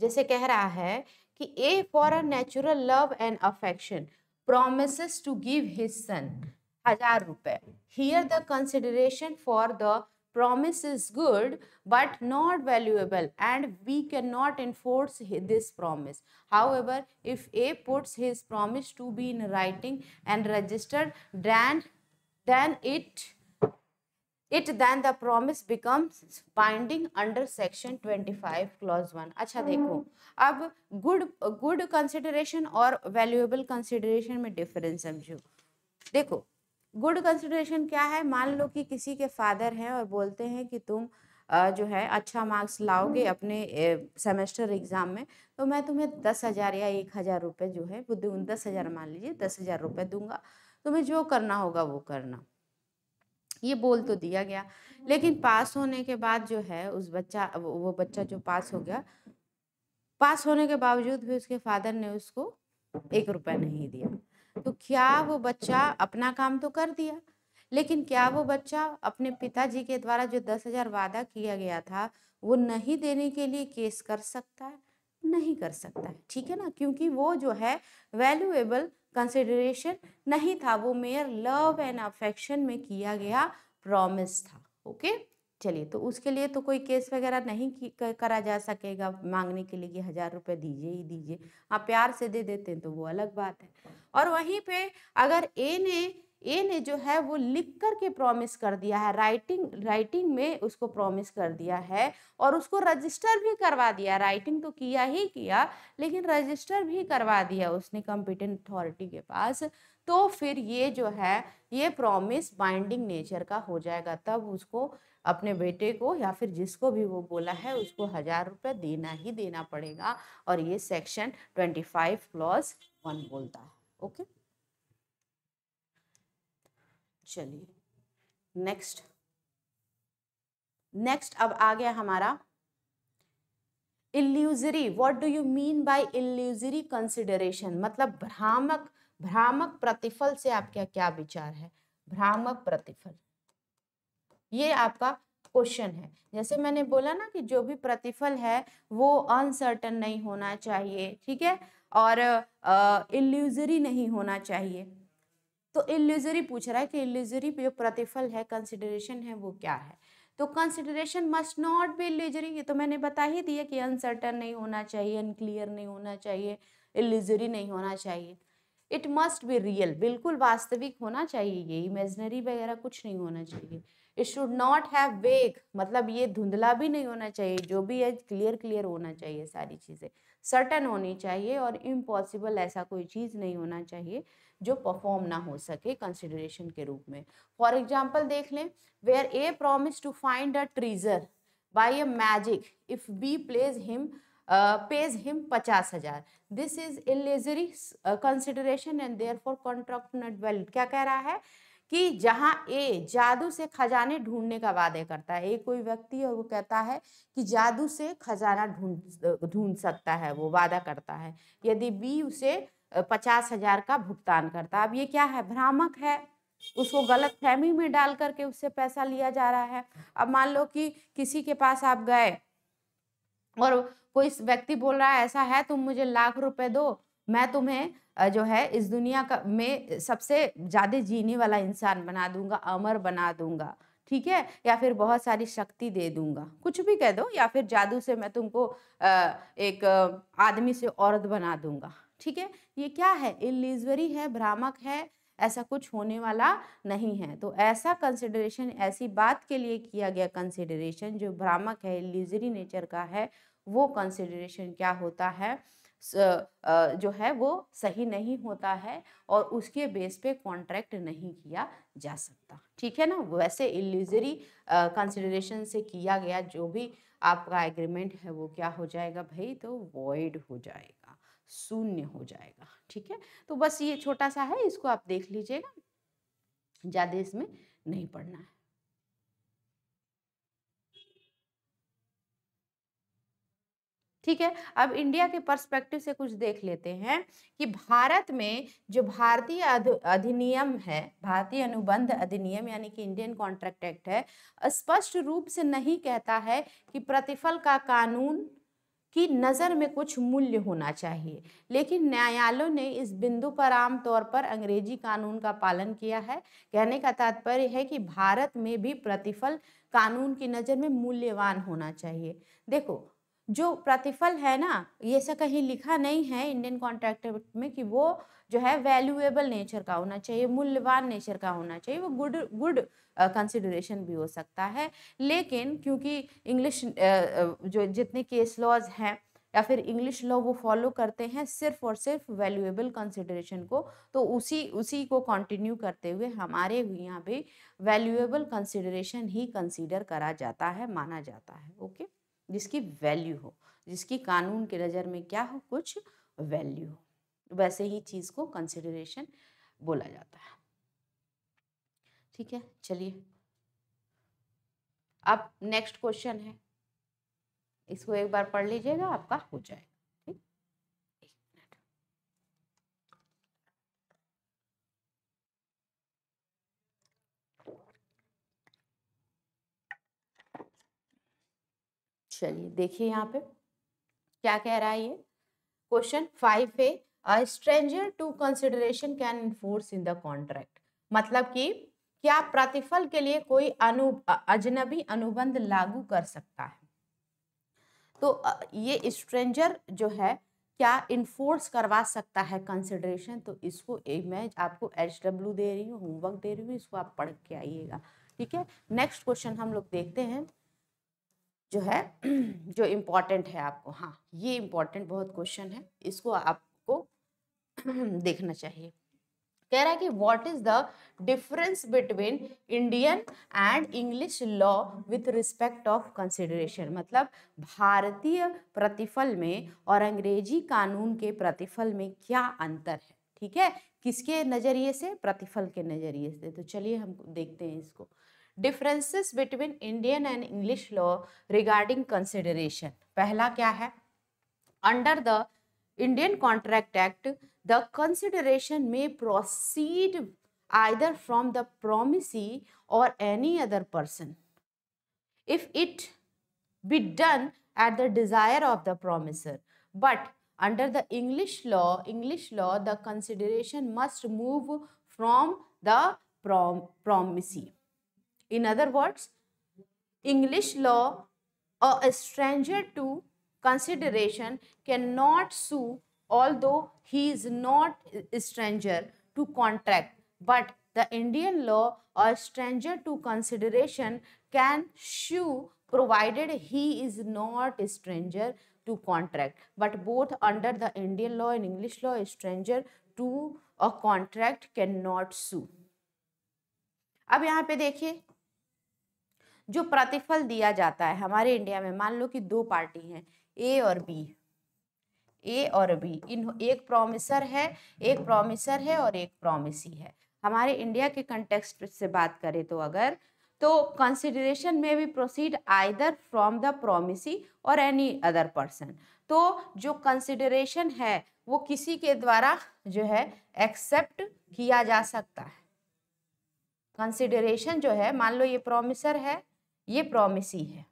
जैसे कह रहा है कि A for a natural love and affection promise to give his son हजार रुपए here the consideration for the promise is good but not valuable and we cannot enforce this promise however if a puts his promise to be in writing and registered then then it it then the promise becomes binding under section 25 clause 1 अच्छा देखो अब good good consideration or valuable consideration में difference समझो देखो good consideration क्या है मान लो कि किसी के फादर हैं और बोलते हैं कि तुम जो है अच्छा मार्क्स लाओगे अपने सेमेस्टर एग्ज़ाम में तो मैं तुम्हें दस हज़ार या एक हज़ार रुपये जो है वो दस हज़ार मान लीजिए दस हज़ार रुपये दूंगा तुम्हें जो करना होगा वो करना ये बोल तो दिया गया लेकिन पास होने के बाद जो है उस बच्चा वो बच्चा जो पास हो गया पास होने के बावजूद भी उसके फादर ने उसको एक रुपया नहीं दिया तो क्या वो बच्चा अपना काम तो कर दिया लेकिन क्या वो बच्चा अपने पिताजी के द्वारा जो दस हजार वादा किया गया था वो नहीं देने के लिए केस कर सकता है नहीं कर सकता है ठीक है ना क्योंकि वो जो है वैल्यूएबल कंसिडरेशन नहीं था वो मेयर लव एंड अफेक्शन में किया गया प्रॉमिस था ओके okay? चलिए तो उसके लिए तो कोई केस वगैरह नहीं करा जा सकेगा मांगने के लिए कि हज़ार रुपये दीजिए ही दीजिए आप प्यार से दे देते हैं तो वो अलग बात है और वहीं पे अगर ए ने ए ने जो है वो लिख कर के प्रॉमिस कर दिया है राइटिंग राइटिंग में उसको प्रॉमिस कर दिया है और उसको रजिस्टर भी करवा दिया राइटिंग तो किया ही किया लेकिन रजिस्टर भी करवा दिया उसने कम्पिटेंट अथॉरिटी के पास तो फिर ये जो है ये प्रॉमिस बाइंडिंग नेचर का हो जाएगा तब उसको अपने बेटे को या फिर जिसको भी वो बोला है उसको हज़ार रुपये देना ही देना पड़ेगा और ये section twenty five clause one बोलता है ओके चलिए नेक्स्ट नेक्स्ट अब आ गया हमारा illusory what do you mean by illusory consideration मतलब भ्रामक भ्रामक प्रतिफल से आपका क्या विचार है भ्रामक प्रतिफल ये आपका क्वेश्चन है जैसे मैंने बोला ना कि जो भी प्रतिफल है वो अनसर्टन नहीं होना चाहिए ठीक है और इल्यूजरी नहीं होना चाहिए तो इल्यूजरी पूछ रहा है कि इल्यूजरी जो प्रतिफल है कंसिडरेशन है वो क्या है तो consideration must not be illusory ये तो मैंने बता ही दिया कि अनसर्टन नहीं होना चाहिए अनक्लियर नहीं होना चाहिए इल्यूजरी नहीं होना चाहिए इट मस्ट बी रियल बिल्कुल वास्तविक होना चाहिए ये इमेजनरी वगैरह कुछ नहीं होना चाहिए इट शुड नॉट हैव वेग मतलब ये धुंधला भी नहीं होना चाहिए जो भी है क्लियर क्लियर होना चाहिए सारी चीज़ें सर्टन होनी चाहिए और इम्पॉसिबल ऐसा कोई चीज़ नहीं होना चाहिए जो परफॉर्म ना हो सके कंसिडरेशन के रूप में फॉर एग्जाम्पल देख लें where a promise to find a treasure by a magic if B pledge him pays him 50,000 this is consideration and therefore contract not valid क्या कह रहा है कि जहाँ ए जादू से खजाने ढूंढने का वादे करता है ए कोई व्यक्ति और वो कहता है कि जादू से खजाना ढूंढ ढूंढ सकता है वो वादा करता है यदि बी उसे पचास हजार का भुगतान करता है अब ये क्या है भ्रामक है उसको गलत फहमी में डाल करके उससे पैसा लिया जा रहा है अब मान लो कि किसी के पास आप गए और कोई व्यक्ति बोल रहा है ऐसा है तुम मुझे लाख रुपए दो मैं तुम्हें जो है इस दुनिया का में सबसे ज़्यादा जीने वाला इंसान बना दूंगा अमर बना दूंगा ठीक है या फिर बहुत सारी शक्ति दे दूंगा कुछ भी कह दो या फिर जादू से मैं तुमको एक आदमी से औरत बना दूंगा ठीक है ये क्या है इलिजरी है भ्रामक है ऐसा कुछ होने वाला नहीं है तो ऐसा कंसिडरेशन ऐसी बात के लिए किया गया कंसिडरेशन जो भ्रामक है इलिजरी नेचर का है वो कंसिडरेशन क्या होता है जो है वो सही नहीं होता है और उसके बेस पे कॉन्ट्रैक्ट नहीं किया जा सकता ठीक है ना वैसे इल्यूजरी कंसिडरेशन से किया गया जो भी आपका एग्रीमेंट है वो क्या हो जाएगा भाई तो वॉइड हो जाएगा शून्य हो जाएगा ठीक है तो बस ये छोटा सा है इसको आप देख लीजिएगा ज़्यादा इसमें नहीं पढ़ना है ठीक है अब इंडिया के पर्सपेक्टिव से कुछ देख लेते हैं कि भारत में जो भारतीय अधिनियम है भारतीय अनुबंध अधिनियम यानी कि इंडियन कॉन्ट्रैक्ट एक्ट है स्पष्ट रूप से नहीं कहता है कि प्रतिफल का कानून की नज़र में कुछ मूल्य होना चाहिए लेकिन न्यायालयों ने इस बिंदु पर आमतौर पर अंग्रेजी कानून का पालन किया है कहने का तात्पर्य है कि भारत में भी प्रतिफल कानून की नज़र में मूल्यवान होना चाहिए देखो जो प्रतिफल है ना ये सब कहीं लिखा नहीं है इंडियन कॉन्ट्रैक्ट में कि वो जो है वैल्यूएबल नेचर का होना चाहिए मूल्यवान नेचर का होना चाहिए वो गुड गुड कंसिडरेशन भी हो सकता है लेकिन क्योंकि इंग्लिश जो जितने केस लॉज हैं या फिर इंग्लिश लॉ वो फॉलो करते हैं सिर्फ और सिर्फ वैल्यूएबल कंसिडरेशन को तो उसी उसी को कंटिन्यू करते हुए हमारे यहाँ भी वैल्यूएबल कंसिडरेशन ही कंसिडर करा जाता है माना जाता है ओके okay? जिसकी वैल्यू हो जिसकी कानून के नज़र में क्या हो कुछ वैल्यू हो वैसे ही चीज़ को कंसिडरेशन बोला जाता है ठीक है चलिए अब नेक्स्ट क्वेश्चन है इसको एक बार पढ़ लीजिएगा आपका हो जाएगा चलिए देखिए यहाँ पे क्या कह रहा है ये question five a stranger to consideration can enforce in the contract मतलब कि क्या प्रतिफल के लिए कोई अनु अजनबी अनुबंध लागू कर सकता है तो ये स्ट्रेंजर जो है क्या इन्फोर्स करवा सकता है कंसिडरेशन तो इसको मैं आपको एच डब्ल्यू दे रही हूँ होमवर्क दे रही हूँ इसको आप पढ़ के आइएगा ठीक है नेक्स्ट क्वेश्चन हम लोग देखते हैं जो है जो इम्पोर्टेंट है आपको हाँ ये इम्पोर्टेंट बहुत क्वेश्चन है इसको आपको देखना चाहिए कह रहा है कि what is the difference between Indian and English law with respect of consideration मतलब भारतीय प्रतिफल में और अंग्रेजी कानून के प्रतिफल में क्या अंतर है ठीक है किसके नज़रिए से प्रतिफल के नज़रिए से तो चलिए हम देखते हैं इसको Differences between Indian and English law regarding consideration. पहला क्या है Under the Indian Contract Act, the consideration may proceed either from the promisee or any other person if it be done at the desire of the promisor but under the english law english law the consideration must move from the prom promisee in other words, English law or a stranger to consideration cannot sue although he is not a stranger to contract but the Indian law or stranger to consideration can sue provided he is not a stranger to contract but both under the Indian law and English law a stranger to a contract cannot sue अब यहाँ पे देखिए जो प्रतिफल दिया जाता है हमारे इंडिया में मान लो कि दो पार्टी हैं ए और बी ए और बी इन एक प्रोमिसर है एक प्रोमिसर है और एक प्रोमिसी है हमारे इंडिया के कंटेक्सट से बात करें तो अगर तो कंसिडरेशन में भी proceed either from the promisee और एनी अदर पर्सन तो जो कंसिडरेशन है वो किसी के द्वारा जो है एक्सेप्ट किया जा सकता है कंसिडरेशन जो है मान लो ये प्रोमिसर है ये ही है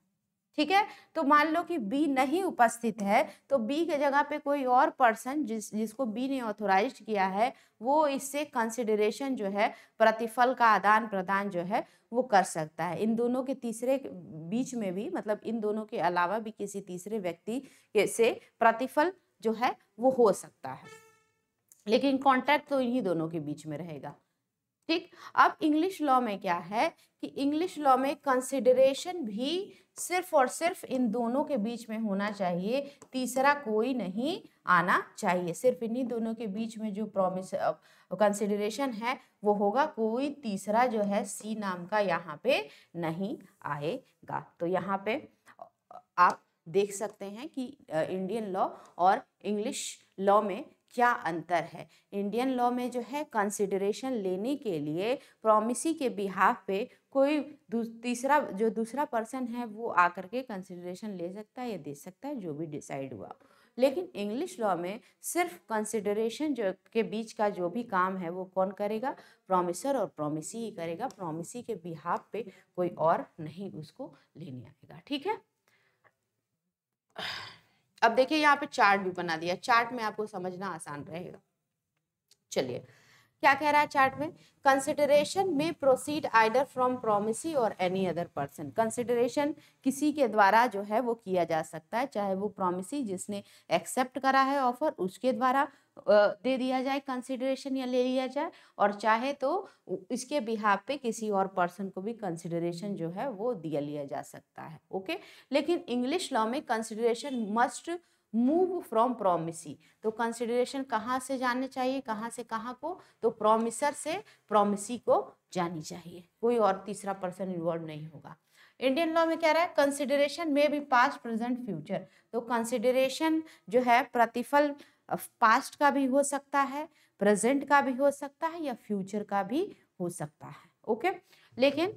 ठीक है तो मान लो कि बी नहीं उपस्थित है तो बी के जगह पे कोई और पर्सन जिस जिसको बी ने ऑथोराइज किया है वो इससे कंसिडरेशन जो है प्रतिफल का आदान प्रदान जो है वो कर सकता है इन दोनों के तीसरे बीच में भी मतलब इन दोनों के अलावा भी किसी तीसरे व्यक्ति के से प्रतिफल जो है वो हो सकता है लेकिन कॉन्ट्रैक्ट तो इन्हीं दोनों के बीच में रहेगा ठीक अब इंग्लिश लॉ में क्या है कि इंग्लिश लॉ में कंसिडरेशन भी सिर्फ और सिर्फ इन दोनों के बीच में होना चाहिए तीसरा कोई नहीं आना चाहिए सिर्फ इन्हीं दोनों के बीच में जो प्रॉमिस कंसिडरेशन है वो होगा कोई तीसरा जो है सी नाम का यहाँ पे नहीं आएगा तो यहाँ पे आप देख सकते हैं कि इंडियन लॉ और इंग्लिश लॉ में क्या अंतर है इंडियन लॉ में जो है कंसिडरेशन लेने के लिए प्रॉमिसी के बिहाफ पे कोई तीसरा जो दूसरा पर्सन है वो आकर के कंसिडरेशन ले सकता है या दे सकता है जो भी डिसाइड हुआ लेकिन इंग्लिश लॉ में सिर्फ कंसिडरेशन जो के बीच का जो भी काम है वो कौन करेगा प्रोमिसर और प्रोमिसी ही करेगा प्रोमिसी के बिहाफ पे कोई और नहीं उसको लेने आएगा ठीक है अब देखिए यहाँ पे चार्ट भी बना दिया चार्ट में आपको समझना आसान रहेगा चलिए क्या कह रहा है चार्ट में कंसिडरेशन में प्रोसीड आइडर फ्रॉम प्रोमिसी और एनी अदर पर्सन कंसिडरेशन किसी के द्वारा जो है वो किया जा सकता है चाहे वो प्रोमिसी जिसने एक्सेप्ट करा है ऑफर उसके द्वारा दे दिया जाए कंसिडरेशन या ले लिया जाए और चाहे तो इसके बिहाव पे किसी और पर्सन को भी कंसिडरेशन जो है वो दिया लिया जा सकता है ओके लेकिन इंग्लिश लॉ में consideration must move from promisee तो कंसिडरेशन कहाँ से जाने चाहिए कहाँ से कहाँ को तो प्रोमिसर से प्रोमिसी को जानी चाहिए कोई और तीसरा पर्सन इन्वॉल्व नहीं होगा इंडियन लॉ में क्या रहा है कंसिडरेशन में भी पास्ट प्रेजेंट फ्यूचर तो कंसिडरेशन जो है प्रतिफल पास्ट का भी हो सकता है प्रेजेंट का भी हो सकता है या फ्यूचर का भी हो सकता है ओके लेकिन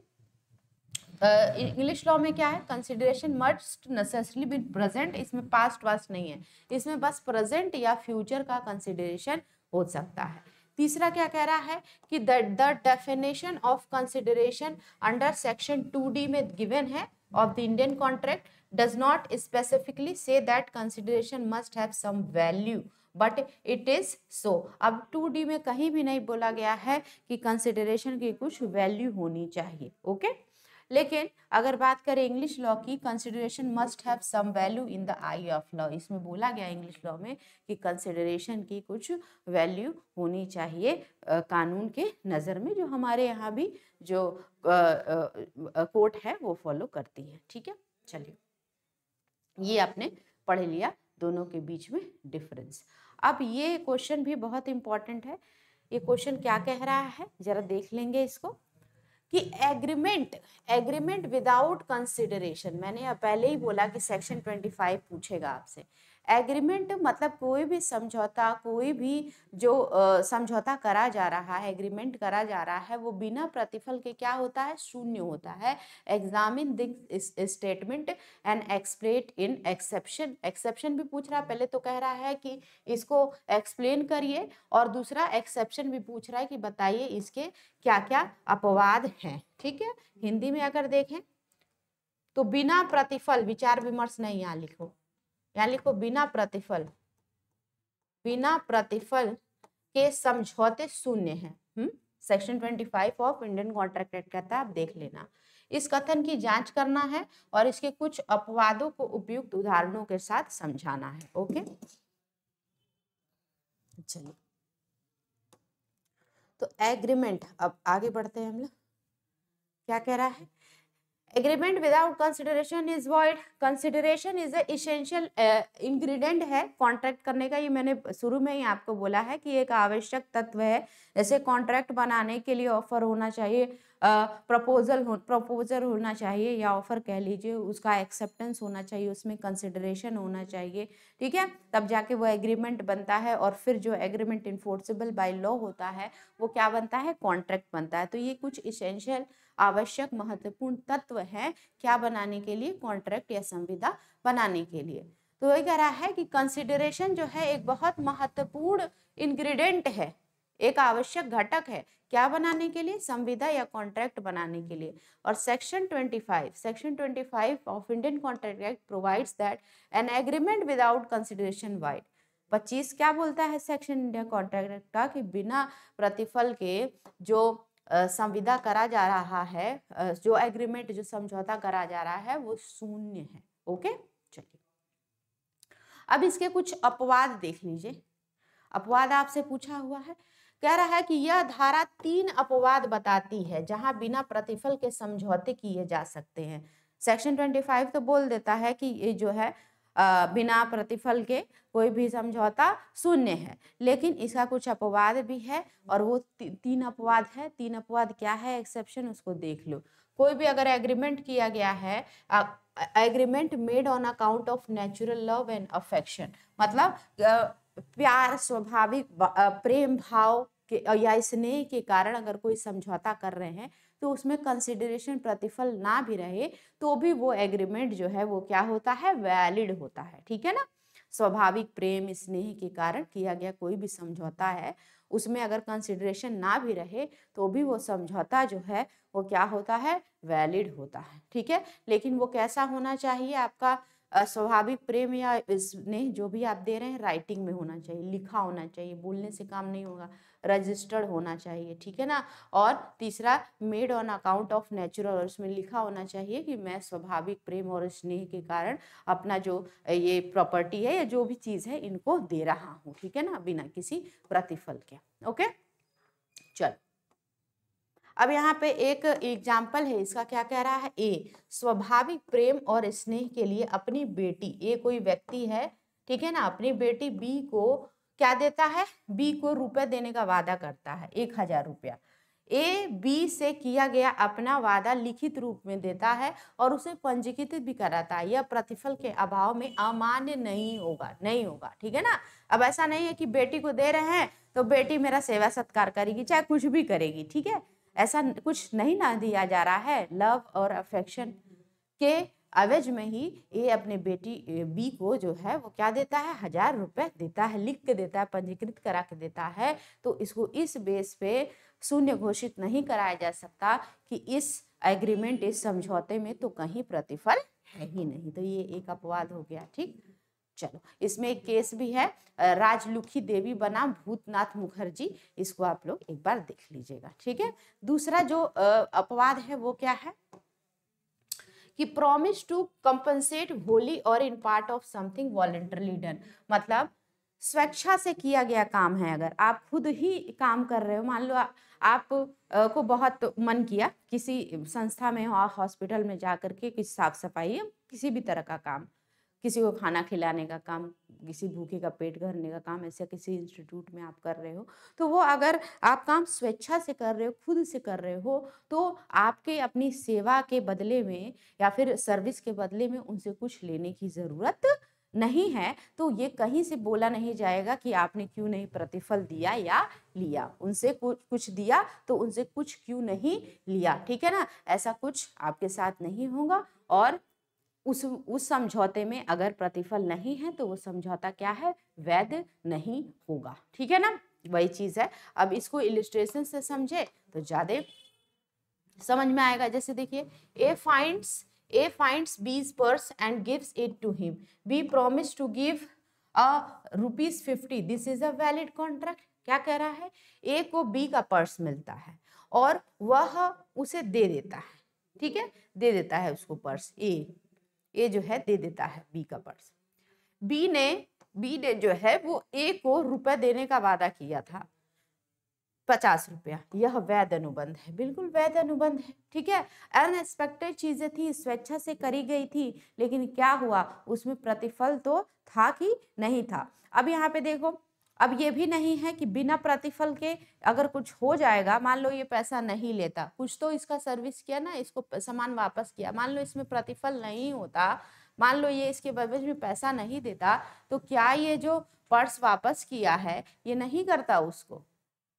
इंग्लिश uh, लॉ में क्या है consideration must necessarily be present इसमें पास्ट वास्ट नहीं है इसमें बस प्रेजेंट या फ्यूचर का कंसिडरेशन हो सकता है तीसरा क्या कह रहा है कि the the definition of consideration under section two D में गिवन है of the Indian contract does not specifically say that consideration must have some value but it is so अब टू डी में कहीं भी नहीं बोला गया है कि कंसिडरेशन की कुछ वैल्यू होनी चाहिए ओके लेकिन अगर बात करें इंग्लिश लॉ की consideration must have some value in the eye of law इसमें बोला गया इंग्लिश लॉ में कि कंसिडरेशन की कुछ वैल्यू होनी चाहिए आ, कानून के नज़र में जो हमारे यहाँ भी जो कोर्ट है वो फॉलो करती है ठीक है चलिए ये आपने पढ़ लिया दोनों के बीच में डिफरेंस अब ये क्वेश्चन भी बहुत इंपॉर्टेंट है ये क्वेश्चन क्या कह रहा है जरा देख लेंगे इसको कि एग्रीमेंट एग्रीमेंट विदाउट कंसिडरेशन मैंने पहले ही बोला कि सेक्शन फाइव पूछेगा आपसे एग्रीमेंट मतलब कोई भी समझौता कोई भी जो समझौता करा जा रहा है एग्रीमेंट करा जा रहा है वो बिना प्रतिफल के क्या होता है शून्य होता है examine this statement and explain in exception exception भी पूछ रहा है पहले तो कह रहा है कि इसको एक्सप्लेन करिए और दूसरा एक्सेप्शन भी पूछ रहा है कि बताइए इसके क्या क्या अपवाद हैं ठीक है हिंदी में अगर देखें तो बिना प्रतिफल विचार विमर्श नहीं यहाँ लिखो यहाँ लिखो बिना प्रतिफल बिना प्रतिफल के समझौते शून्य है section twenty five of Indian contract act कहता है आप देख लेना इस कथन की जांच करना है और इसके कुछ अपवादों को उपयुक्त उदाहरणों के साथ समझाना है ओके चलिए तो एग्रीमेंट अब आगे बढ़ते हैं हम लोग क्या कह रहा है agreement without consideration is void consideration is essential ingredient है कॉन्ट्रैक्ट करने का ये मैंने शुरू में ही आपको बोला है कि एक आवश्यक तत्व है जैसे कॉन्ट्रैक्ट बनाने के लिए ऑफर होना चाहिए प्रपोजल हो प्रपोजल होना चाहिए या ऑफर कह लीजिए उसका एक्सेप्टेंस होना चाहिए उसमें कंसिडरेशन होना चाहिए ठीक है तब जाके वो एग्रीमेंट बनता है और फिर जो एग्रीमेंट इन्फोर्सेबल बाई लॉ होता है वो क्या बनता है कॉन्ट्रैक्ट बनता है तो ये कुछ इसेंशियल आवश्यक महत्वपूर्ण तत्व है क्या बनाने के लिए कॉन्ट्रैक्ट या संविदा बनाने के लिए तो वही कह रहा है कि कंसिडरेशन जो है एक बहुत महत्वपूर्ण इंग्रेडिएंट है एक आवश्यक घटक है क्या बनाने के लिए संविदा या कॉन्ट्रैक्ट बनाने के लिए और section 25 section 25 of Indian contract act provides that an agreement without consideration void पच्चीस क्या बोलता है सेक्शन इंडिया कॉन्ट्रैक्ट का कि बिना प्रतिफल के जो संविदा करा जा रहा है जो एग्रीमेंट जो समझौता करा जा रहा है वो शून्य है ओके चलिए अब इसके कुछ अपवाद देख लीजिए अपवाद आपसे पूछा हुआ है कह रहा है कि यह धारा तीन अपवाद बताती है जहां बिना प्रतिफल के समझौते किए जा सकते हैं सेक्शन ट्वेंटी फाइव तो बोल देता है कि ये जो है बिना प्रतिफल के कोई भी समझौता शून्य है लेकिन इसका कुछ अपवाद भी है और वो ती, तीन अपवाद है तीन अपवाद क्या है एक्सेप्शन उसको देख लो कोई भी अगर एग्रीमेंट किया गया है agreement made on account of natural love and affection मतलब प्यार स्वाभाविक प्रेम भाव के या स्नेह के कारण अगर कोई समझौता कर रहे हैं तो उसमें कंसिडरेशन प्रतिफल ना भी रहे तो भी वो एग्रीमेंट जो है वो क्या होता है वैलिड होता है ठीक है ना स्वाभाविक प्रेम स्नेह के कारण किया गया कोई भी समझौता है उसमें अगर कंसिडरेशन ना भी रहे तो भी वो समझौता जो है वो क्या होता है वैलिड होता है ठीक है लेकिन वो कैसा होना चाहिए आपका स्वाभाविक प्रेम या स्नेह जो भी आप दे रहे हैं राइटिंग में होना चाहिए लिखा होना चाहिए बोलने से काम नहीं होगा रजिस्टर्ड होना चाहिए ठीक है ना और तीसरा made on account of natural और उसमें लिखा होना चाहिए कि मैं स्वाभाविक प्रेम और स्नेह के कारण अपना जो ये प्रॉपर्टी है या जो भी चीज़ है इनको दे रहा हूँ ठीक है ना बिना किसी प्रतिफल के ओके चलो अब यहाँ पे एक एग्जाम्पल है इसका क्या कह रहा है ए स्वाभाविक प्रेम और स्नेह के लिए अपनी बेटी ए कोई व्यक्ति है ठीक है ना अपनी बेटी बी को क्या देता है बी को रुपया देने का वादा करता है एक हजार रुपया ए बी से किया गया अपना वादा लिखित रूप में देता है और उसे पंजीकृत भी कराता है यह प्रतिफल के अभाव में अमान्य नहीं होगा नहीं होगा ठीक है ना अब ऐसा नहीं है कि बेटी को दे रहे हैं तो बेटी मेरा सेवा सत्कार करेगी चाहे कुछ भी करेगी ठीक है ऐसा कुछ नहीं ना दिया जा रहा है लव और अफेक्शन के अवज में ही ये अपने बेटी बी को जो है वो क्या देता है हजार रुपए देता है लिख के देता है पंजीकृत करा के देता है तो इसको इस बेस पे शून्य घोषित नहीं कराया जा सकता कि इस एग्रीमेंट इस समझौते में तो कहीं प्रतिफल है ही नहीं तो ये एक अपवाद हो गया ठीक चलो इसमें एक केस भी है राजलुखी देवी बना भूतनाथ मुखर्जी इसको आप लोग एक बार देख लीजिएगा ठीक है दूसरा जो अपवाद है वो क्या है कि प्रॉमिस टू कंपनसेट होली और in part of something voluntarily done मतलब स्वेच्छा से किया गया काम है अगर आप खुद ही काम कर रहे हो मान लो आप को बहुत मन किया किसी संस्था में हो हॉस्पिटल में जा करके के कुछ साफ सफाई किसी भी तरह का काम किसी को खाना खिलाने का काम किसी भूखे का पेट भरने का काम ऐसा किसी इंस्टीट्यूट में आप कर रहे हो तो वो अगर आप काम स्वेच्छा से कर रहे हो खुद से कर रहे हो तो आपके अपनी सेवा के बदले में या फिर सर्विस के बदले में उनसे कुछ लेने की ज़रूरत नहीं है तो ये कहीं से बोला नहीं जाएगा कि आपने क्यों नहीं प्रतिफल दिया या लिया उनसे कुछ कुछ दिया तो उनसे कुछ क्यों नहीं लिया ठीक है ना ऐसा कुछ आपके साथ नहीं होगा और उस उस समझौते में अगर प्रतिफल नहीं है तो वो समझौता क्या है वैध नहीं होगा ठीक है ना वही चीज़ है अब इसको इलिस्ट्रेशन से समझे तो ज़्यादा समझ में आएगा जैसे देखिए A finds A finds B's purse and gives it to him B promise to give rupees fifty this is a valid contract क्या कह रहा है ए को बी का पर्स मिलता है और वह उसे दे देता है ठीक है दे देता है उसको पर्स ए ये जो है दे देता है बी का पर्स बी ने बी ने जो है वो ए को रुपए देने का वादा किया था पचास रुपया यह वैध अनुबंध है बिल्कुल वैध अनुबंध है ठीक है अनएक्सपेक्टेड चीजें थी स्वेच्छा से करी गई थी लेकिन क्या हुआ उसमें प्रतिफल तो था कि नहीं था अब यहाँ पे देखो अब ये भी नहीं है कि बिना प्रतिफल के अगर कुछ हो जाएगा मान लो ये पैसा नहीं लेता कुछ तो इसका सर्विस किया ना इसको सामान वापस किया मान लो इसमें प्रतिफल नहीं होता मान लो ये इसके बजे में पैसा नहीं देता तो क्या ये जो पर्स वापस किया है ये नहीं करता उसको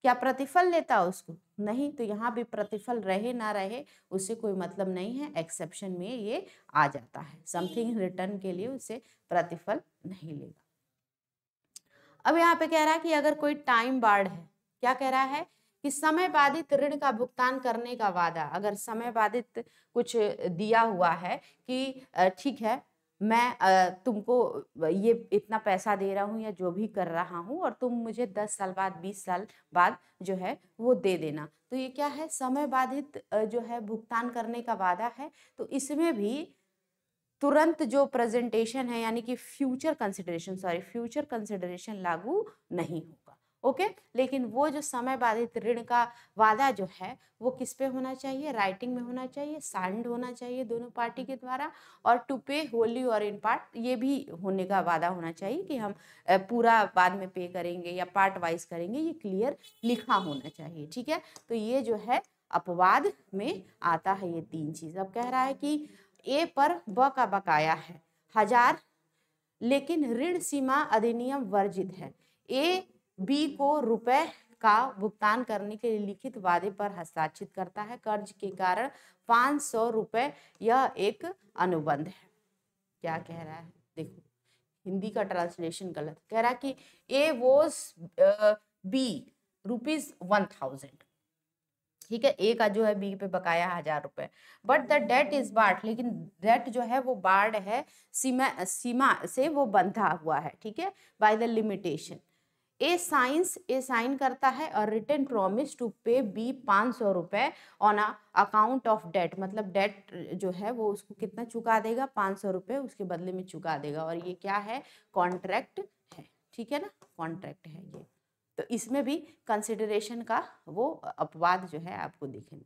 क्या प्रतिफल लेता उसको नहीं तो यहाँ भी प्रतिफल रहे ना रहे उससे कोई मतलब नहीं है एक्सेप्शन में ये आ जाता है समथिंग रिटर्न के लिए उसे प्रतिफल नहीं लेगा अब यहाँ पे कह रहा है कि अगर कोई टाइम बाढ़ है क्या कह रहा है कि समय बाधित ऋण का भुगतान करने का वादा अगर समय बाधित कुछ दिया हुआ है कि ठीक है मैं तुमको ये इतना पैसा दे रहा हूँ या जो भी कर रहा हूँ और तुम मुझे दस साल बाद बीस साल बाद जो है वो दे देना तो ये क्या है समय बाधित जो है भुगतान करने का वादा है तो इसमें भी तुरंत जो प्रेजेंटेशन है यानी कि future consideration sorry future consideration लागू नहीं होगा ओके okay? लेकिन वो जो समय बाधित ऋण का वादा जो है वो किस पे होना चाहिए राइटिंग में होना चाहिए साइंड होना चाहिए दोनों पार्टी के द्वारा और टू पे होली और इन पार्ट ये भी होने का वादा होना चाहिए कि हम पूरा बाद में पे करेंगे या पार्ट वाइज करेंगे ये क्लियर लिखा होना चाहिए ठीक है तो ये जो है अपवाद में आता है ये तीन चीज अब कह रहा है कि ए पर ब का बकाया है हजार लेकिन ऋण सीमा अधिनियम वर्जित है ए बी को रुपए का भुगतान करने के लिए लिखित वादे पर हस्ताक्षर करता है कर्ज के कारण पाँच सौ रुपये यह एक अनुबंध है क्या कह रहा है देखो हिंदी का ट्रांसलेशन गलत कह रहा कि A owes B rupees one thousand ठीक है ए का जो है बी पे बकाया हजार रुपए but the debt is barred लेकिन डेट जो है वो बार्ड है सीमा सीमा से वो बंधा हुआ है ठीक है by the limitation A signs A sign करता है और return promise to pay B पाँच सौ रुपये ऑन अकाउंट ऑफ डेट मतलब डेट जो है वो उसको कितना चुका देगा पाँच सौ रुपये उसके बदले में चुका देगा और ये क्या है कॉन्ट्रैक्ट है ठीक है ना कॉन्ट्रैक्ट है ये तो इसमें भी कंसिडरेशन का वो अपवाद जो है आपको देखने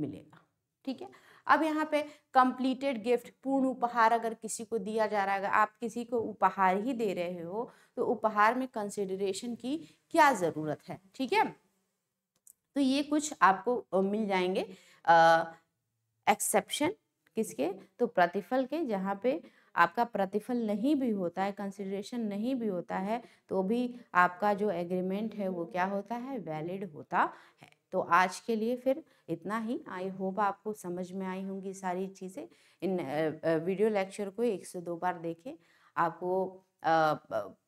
मिलेगा ठीक है अब यहाँ पे कंप्लीटेड गिफ्ट पूर्ण उपहार अगर किसी को दिया जा रहा है आप किसी को उपहार ही दे रहे हो तो उपहार में कंसिडरेशन की क्या ज़रूरत है ठीक है तो ये कुछ आपको मिल जाएंगे एक्सेप्शन किसके तो प्रतिफल के जहाँ पे आपका प्रतिफल नहीं भी होता है कंसिडरेशन नहीं भी होता है तो भी आपका जो एग्रीमेंट है वो क्या होता है वैलिड होता है तो आज के लिए फिर इतना ही आई होप आपको समझ में आई होंगी सारी चीज़ें इन वीडियो लेक्चर को एक से दो बार देखें आपको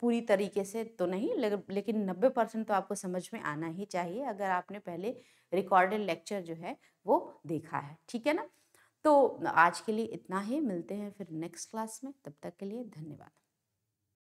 पूरी तरीके से तो नहीं लेकिन नब्बे परसेंट तो आपको समझ में आना ही चाहिए अगर आपने पहले रिकॉर्डेड लेक्चर जो है वो देखा है ठीक है ना तो आज के लिए इतना ही मिलते हैं फिर नेक्स्ट क्लास में तब तक के लिए धन्यवाद